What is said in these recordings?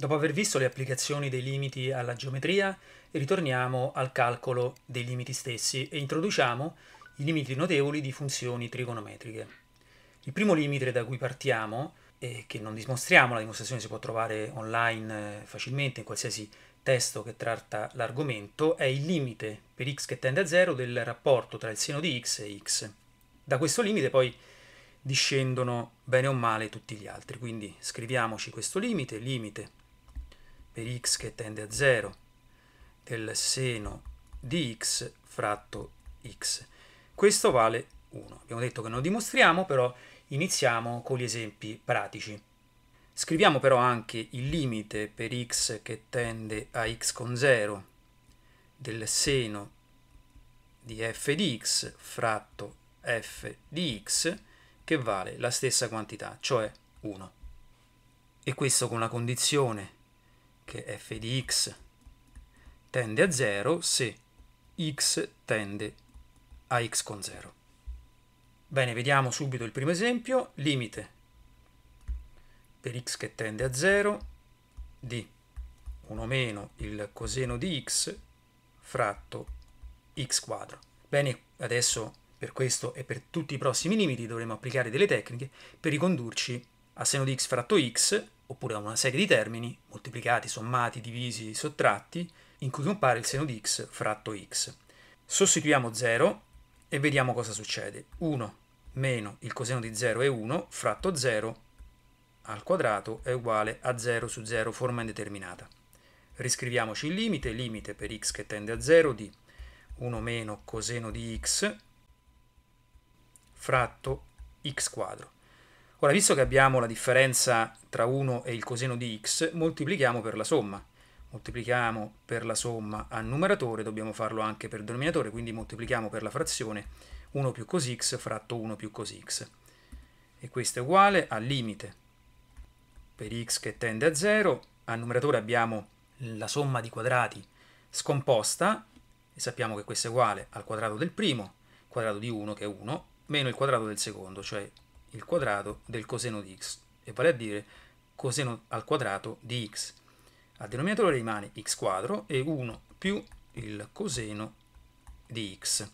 Dopo aver visto le applicazioni dei limiti alla geometria, ritorniamo al calcolo dei limiti stessi e introduciamo i limiti notevoli di funzioni trigonometriche. Il primo limite da cui partiamo, e che non dimostriamo, la dimostrazione si può trovare online eh, facilmente in qualsiasi testo che tratta l'argomento, è il limite per x che tende a 0 del rapporto tra il seno di x e x. Da questo limite poi discendono bene o male tutti gli altri, quindi scriviamoci questo limite, limite per x che tende a 0 del seno di x fratto x. Questo vale 1. Abbiamo detto che non dimostriamo, però iniziamo con gli esempi pratici. Scriviamo però anche il limite per x che tende a x con 0 del seno di f di x fratto f di x che vale la stessa quantità, cioè 1. E questo con la condizione che f di x tende a 0 se x tende a x con 0. Bene, vediamo subito il primo esempio, limite per x che tende a 0 di 1 meno il coseno di x fratto x quadro. Bene, adesso per questo e per tutti i prossimi limiti dovremo applicare delle tecniche per ricondurci a seno di x fratto x oppure da una serie di termini, moltiplicati, sommati, divisi, sottratti, in cui compare il seno di x fratto x. Sostituiamo 0 e vediamo cosa succede. 1 meno il coseno di 0 è 1 fratto 0 al quadrato è uguale a 0 su 0 forma indeterminata. Riscriviamoci il limite, limite per x che tende a 0 di 1 meno coseno di x fratto x quadro. Ora, visto che abbiamo la differenza tra 1 e il coseno di x, moltiplichiamo per la somma. Moltiplichiamo per la somma a numeratore, dobbiamo farlo anche per denominatore, quindi moltiplichiamo per la frazione 1 più cos x fratto 1 più cos x. E questo è uguale al limite per x che tende a 0, al numeratore abbiamo la somma di quadrati scomposta, e sappiamo che questo è uguale al quadrato del primo, quadrato di 1 che è 1, meno il quadrato del secondo, cioè il quadrato del coseno di x, e vale a dire coseno al quadrato di x. Al denominatore rimane x quadro e 1 più il coseno di x.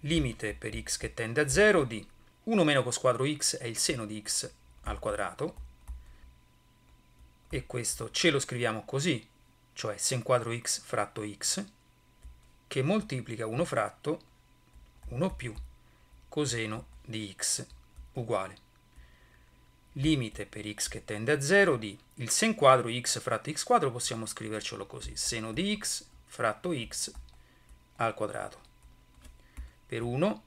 Limite per x che tende a 0 di 1 meno cos quadro x è il seno di x al quadrato e questo ce lo scriviamo così, cioè sen quadro x fratto x che moltiplica 1 fratto 1 più coseno di x uguale limite per x che tende a 0 di il sen quadro x fratto x quadro possiamo scrivercelo così seno di x fratto x al quadrato per 1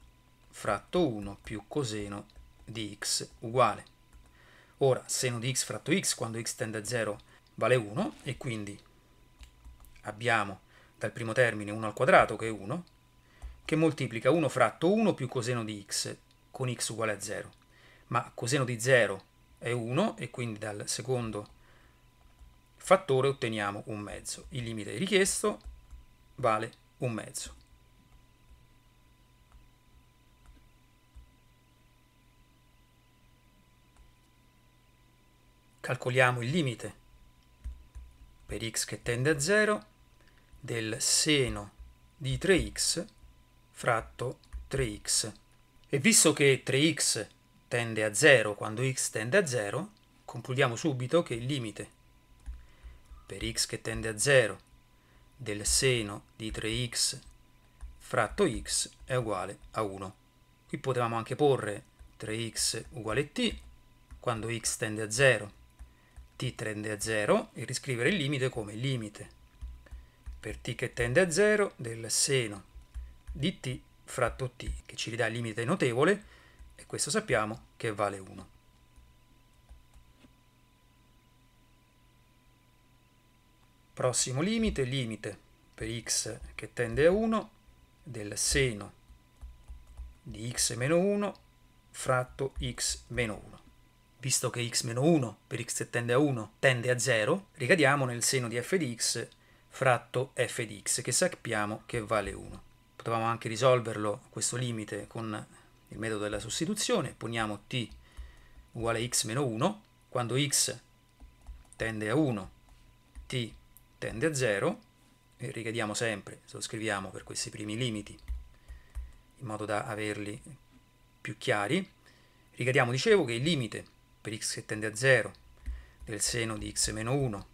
fratto 1 più coseno di x uguale ora seno di x fratto x quando x tende a 0 vale 1 e quindi abbiamo dal primo termine 1 al quadrato che è 1 che moltiplica 1 fratto 1 più coseno di x, con x uguale a 0. Ma coseno di 0 è 1 e quindi dal secondo fattore otteniamo un mezzo. Il limite richiesto vale un mezzo. Calcoliamo il limite per x che tende a 0 del seno di 3x fratto 3x. E visto che 3x tende a 0 quando x tende a 0, concludiamo subito che il limite per x che tende a 0 del seno di 3x fratto x è uguale a 1. Qui potevamo anche porre 3x uguale t, quando x tende a 0, t tende a 0, e riscrivere il limite come limite per t che tende a 0 del seno di 3x di t fratto t, che ci ridà il limite notevole, e questo sappiamo che vale 1. Prossimo limite, limite per x che tende a 1 del seno di x meno 1 fratto x meno 1. Visto che x meno 1 per x che tende a 1 tende a 0, ricadiamo nel seno di f di x fratto f di x, che sappiamo che vale 1 potevamo anche risolverlo questo limite con il metodo della sostituzione, poniamo t uguale a x meno 1, quando x tende a 1, t tende a 0, e richiediamo sempre, se lo scriviamo per questi primi limiti, in modo da averli più chiari, richiediamo, dicevo, che il limite per x che tende a 0 del seno di x meno 1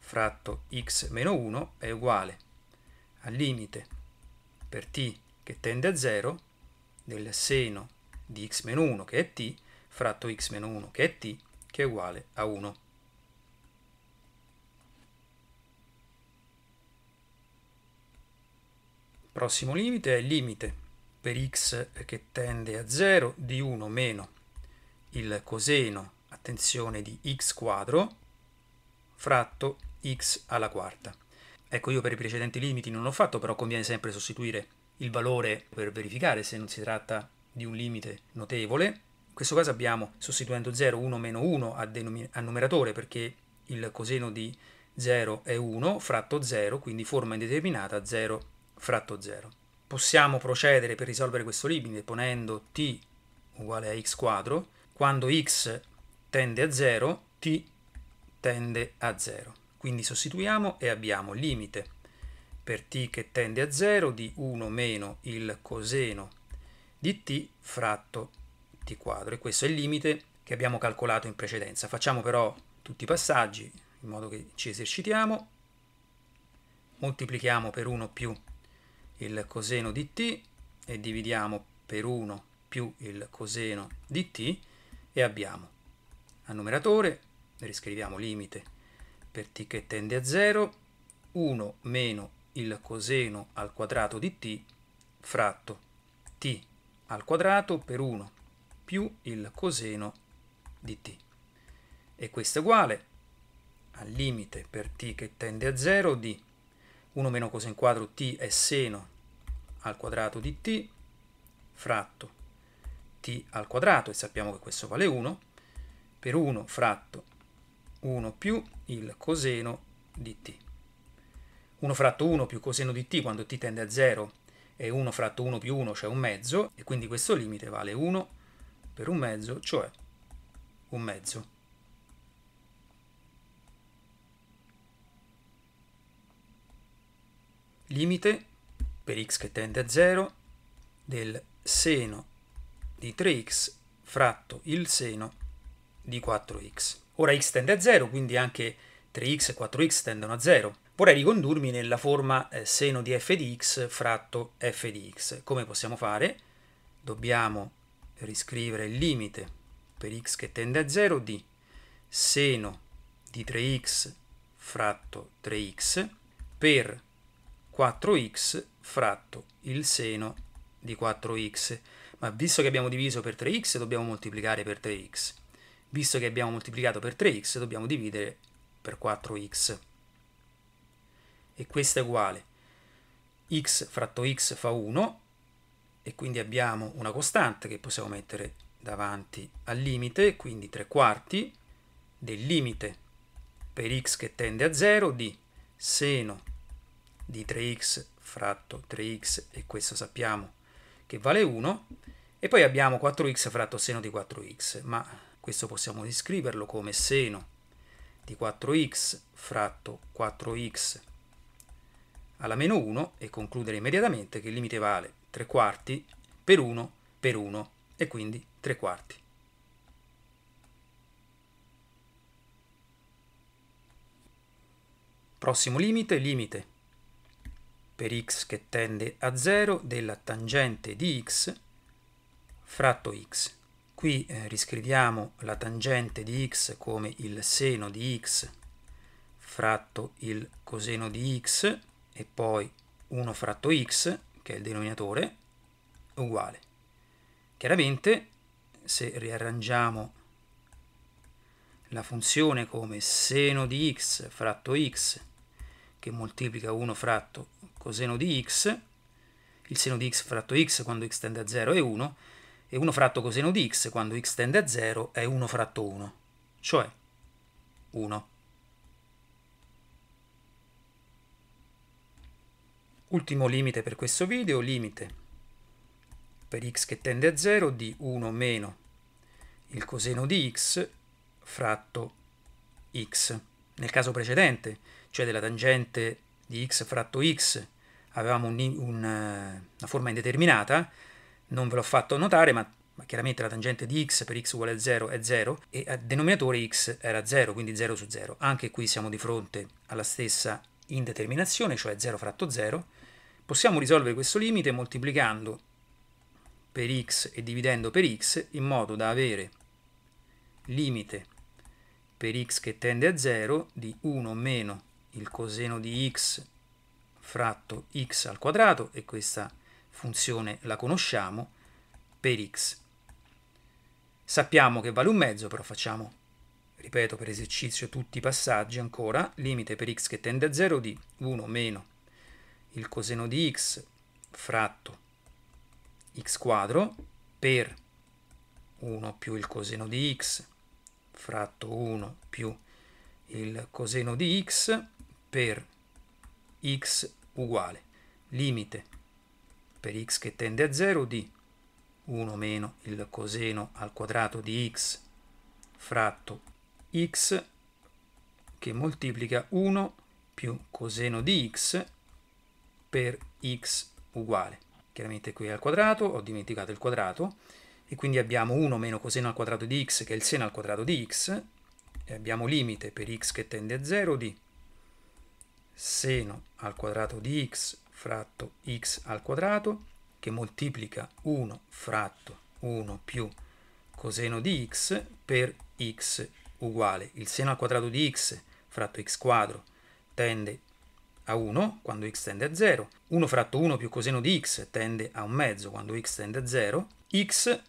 fratto x meno 1 è uguale al limite per t che tende a 0 del seno di x meno 1 che è t fratto x meno 1 che è t che è uguale a 1. Prossimo limite è il limite per x che tende a 0 di 1 meno il coseno, attenzione, di x quadro fratto x alla quarta. Ecco, io per i precedenti limiti non l'ho fatto, però conviene sempre sostituire il valore per verificare se non si tratta di un limite notevole. In questo caso abbiamo, sostituendo 0, 1 meno 1 a, a numeratore, perché il coseno di 0 è 1 fratto 0, quindi forma indeterminata 0 fratto 0. Possiamo procedere per risolvere questo limite ponendo t uguale a x quadro, quando x tende a 0, t tende a 0. Quindi sostituiamo e abbiamo limite per t che tende a 0 di 1 meno il coseno di t fratto t quadro. E questo è il limite che abbiamo calcolato in precedenza. Facciamo però tutti i passaggi in modo che ci esercitiamo. Moltiplichiamo per 1 più il coseno di t e dividiamo per 1 più il coseno di t e abbiamo al numeratore, riscriviamo limite per t che tende a 0, 1 meno il coseno al quadrato di t fratto t al quadrato per 1 più il coseno di t. E questo è uguale al limite per t che tende a 0 di 1 meno coseno quadro t è seno al quadrato di t fratto t al quadrato, e sappiamo che questo vale 1, per 1 fratto 1 più il coseno di t. 1 fratto 1 più coseno di t quando t tende a 0 è 1 fratto 1 più 1, cioè un mezzo, e quindi questo limite vale 1 per un mezzo, cioè un mezzo. Limite per x che tende a 0 del seno di 3x fratto il seno di 4x. Ora x tende a 0, quindi anche 3x e 4x tendono a 0. Vorrei ricondurmi nella forma eh, seno di f di x fratto f di x. Come possiamo fare? Dobbiamo riscrivere il limite per x che tende a 0 di seno di 3x fratto 3x per 4x fratto il seno di 4x. Ma visto che abbiamo diviso per 3x, dobbiamo moltiplicare per 3x. Visto che abbiamo moltiplicato per 3x, dobbiamo dividere per 4x. E questo è uguale x fratto x fa 1 e quindi abbiamo una costante che possiamo mettere davanti al limite, quindi 3 quarti del limite per x che tende a 0 di seno di 3x fratto 3x e questo sappiamo che vale 1 e poi abbiamo 4x fratto seno di 4x, ma questo possiamo descriverlo come seno di 4x fratto 4x alla meno 1 e concludere immediatamente che il limite vale 3 quarti per 1 per 1 e quindi 3 quarti. Prossimo limite, limite per x che tende a 0 della tangente di x fratto x. Qui eh, riscriviamo la tangente di x come il seno di x fratto il coseno di x e poi 1 fratto x, che è il denominatore, uguale. Chiaramente, se riarrangiamo la funzione come seno di x fratto x che moltiplica 1 fratto coseno di x, il seno di x fratto x quando x tende a 0 è 1, e 1 fratto coseno di x quando x tende a 0 è 1 fratto 1, cioè 1. Ultimo limite per questo video, limite per x che tende a 0 di 1 meno il coseno di x fratto x. Nel caso precedente, cioè della tangente di x fratto x, avevamo un, un, una forma indeterminata, non ve l'ho fatto notare, ma, ma chiaramente la tangente di x per x uguale a 0 è 0 e il denominatore x era 0, quindi 0 su 0. Anche qui siamo di fronte alla stessa indeterminazione, cioè 0 fratto 0. Possiamo risolvere questo limite moltiplicando per x e dividendo per x in modo da avere limite per x che tende a 0 di 1 meno il coseno di x fratto x al quadrato e questa funzione la conosciamo, per x. Sappiamo che vale un mezzo, però facciamo, ripeto per esercizio, tutti i passaggi ancora, limite per x che tende a 0 di 1 meno il coseno di x fratto x quadro per 1 più il coseno di x fratto 1 più il coseno di x per x uguale limite per x che tende a 0 di 1 meno il coseno al quadrato di x fratto x che moltiplica 1 più coseno di x per x uguale. Chiaramente qui al quadrato, ho dimenticato il quadrato, e quindi abbiamo 1 meno coseno al quadrato di x che è il seno al quadrato di x, e abbiamo limite per x che tende a 0 di seno al quadrato di x fratto x al quadrato che moltiplica 1 fratto 1 più coseno di x per x uguale. Il seno al quadrato di x fratto x quadro tende a 1 quando x tende a 0, 1 fratto 1 più coseno di x tende a un mezzo quando x tende a 0, x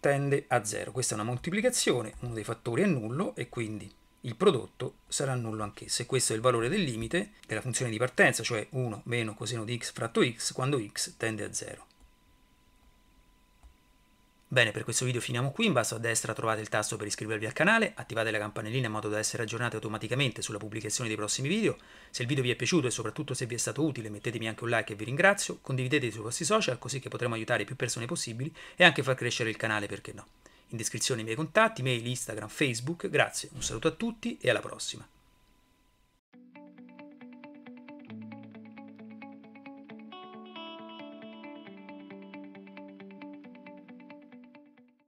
tende a 0. Questa è una moltiplicazione, uno dei fattori è nullo e quindi il prodotto sarà nullo anch'esso. E questo è il valore del limite della funzione di partenza, cioè 1 meno coseno di x fratto x quando x tende a 0. Bene, per questo video finiamo qui, in basso a destra trovate il tasto per iscrivervi al canale, attivate la campanellina in modo da essere aggiornati automaticamente sulla pubblicazione dei prossimi video, se il video vi è piaciuto e soprattutto se vi è stato utile mettetemi anche un like e vi ringrazio, condividete sui vostri social così che potremo aiutare più persone possibili e anche far crescere il canale perché no. In descrizione i miei contatti, mail, Instagram, Facebook. Grazie, un saluto a tutti e alla prossima.